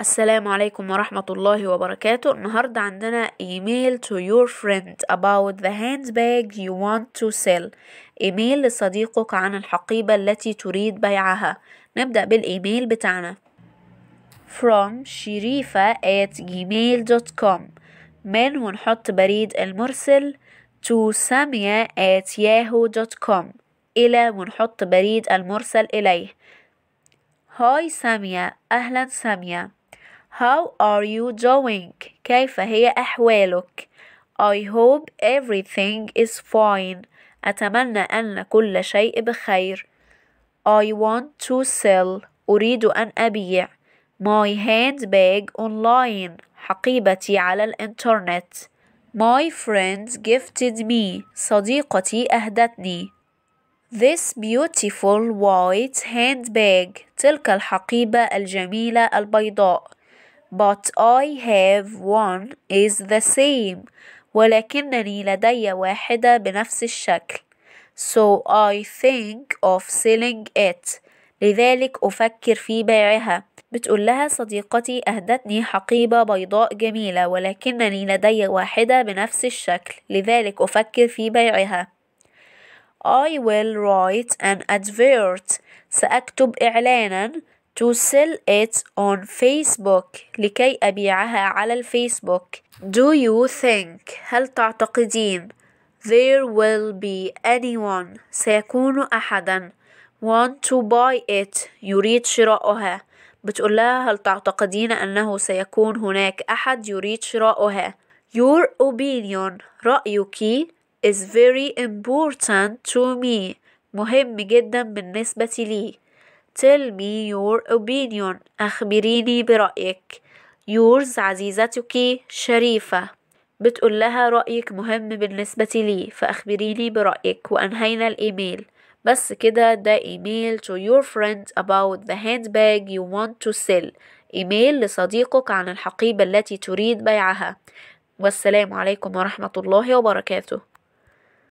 السلام عليكم ورحمة الله وبركاته النهاردة عندنا ايميل to your friend about the handbag you want to sell ايميل لصديقك عن الحقيبة التي تريد بيعها نبدأ بالايميل بتاعنا from شريفة at gmail.com من ونحط بريد المرسل to سامية at yahoo.com إلى ونحط بريد المرسل إليه هاي سامية أهلا سامية How are you doing? كيف هي أحوالك؟ I hope everything is fine. أتمنى أن كل شيء بخير. I want to sell. أريد أن أبيع. My handbag online. حقيبتي على الإنترنت. My friend gifted me. صديقتي أهدتني. This beautiful white handbag. تلك الحقيبة الجميلة البيضاء. but I have one is the same ولكنني لدي واحدة بنفس الشكل so I think of selling it لذلك أفكر في بيعها بتقول لها صديقتي أهدتني حقيبة بيضاء جميلة ولكنني لدي واحدة بنفس الشكل لذلك أفكر في بيعها I will write an advert سأكتب إعلانا to sell it on Facebook لكي أبيعها على الفيسبوك Do you think هل تعتقدين there will be anyone سيكون أحدا want to buy it يريد شراؤها بتقول لها هل تعتقدين أنه سيكون هناك أحد يريد شراؤها Your opinion رأيك is very important to me مهم جدا بالنسبة لي Tell me your opinion أخبريني برأيك yours عزيزتك شريفة بتقول لها رأيك مهم بالنسبة لي فأخبريني برأيك وأنهينا الإيميل بس كده ده إيميل to your friend about the handbag you want to sell إيميل لصديقك عن الحقيبة التي تريد بيعها والسلام عليكم ورحمة الله وبركاته